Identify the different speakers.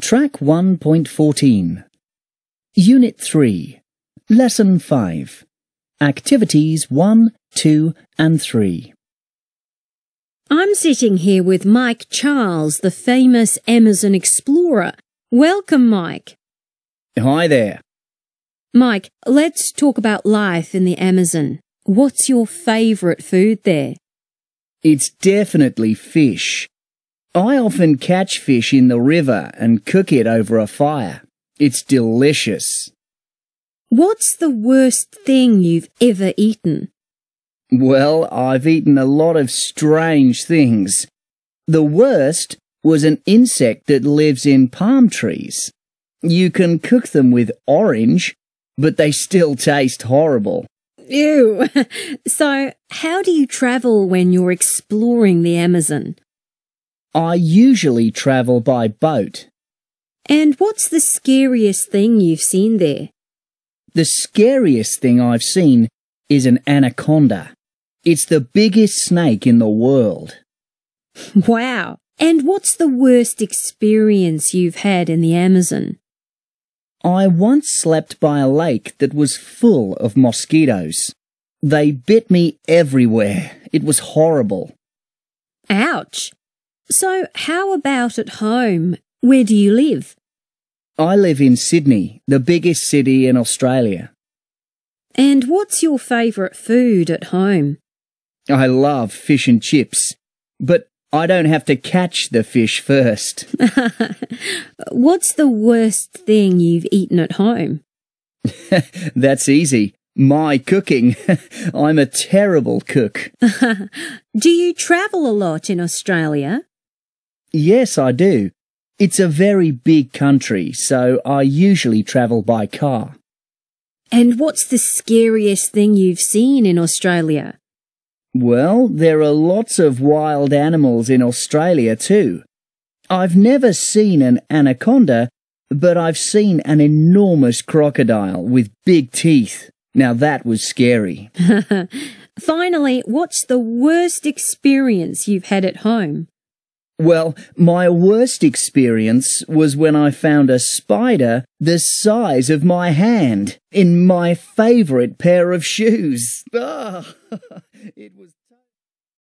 Speaker 1: Track 1.14 Unit 3 Lesson 5 Activities 1, 2 and 3
Speaker 2: I'm sitting here with Mike Charles, the famous Amazon explorer. Welcome, Mike.
Speaker 1: Hi there.
Speaker 2: Mike, let's talk about life in the Amazon. What's your favourite food there?
Speaker 1: It's definitely fish. I often catch fish in the river and cook it over a fire. It's delicious.
Speaker 2: What's the worst thing you've ever eaten?
Speaker 1: Well, I've eaten a lot of strange things. The worst was an insect that lives in palm trees. You can cook them with orange, but they still taste horrible.
Speaker 2: Ew. so, how do you travel when you're exploring the Amazon? I usually
Speaker 1: travel by boat.
Speaker 2: And what's the scariest thing you've seen there?
Speaker 1: The scariest thing I've seen is an anaconda. It's the biggest snake in the world.
Speaker 2: Wow. And what's the worst experience you've had in the Amazon? I once slept by a lake
Speaker 1: that was full of mosquitoes. They bit me everywhere. It was horrible.
Speaker 2: Ouch. So, how about at home? Where do you live?
Speaker 1: I live in Sydney, the biggest city in Australia.
Speaker 2: And what's your favourite food at home? I love
Speaker 1: fish and chips, but I don't have to catch the fish first.
Speaker 2: what's the worst thing you've eaten at home?
Speaker 1: That's easy. My cooking. I'm a terrible cook.
Speaker 2: Do you travel a lot in Australia?
Speaker 1: Yes, I do. It's a very big country, so I usually travel by car.
Speaker 2: And what's the scariest thing you've seen in Australia?
Speaker 1: Well, there are lots of wild animals in Australia too. I've never seen an anaconda, but I've seen an enormous crocodile with big teeth. Now that was scary.
Speaker 2: Finally, what's the worst experience you've had at home?
Speaker 1: Well, my worst experience was when I found a spider the size of my hand in my favourite pair of shoes. Ah, it was.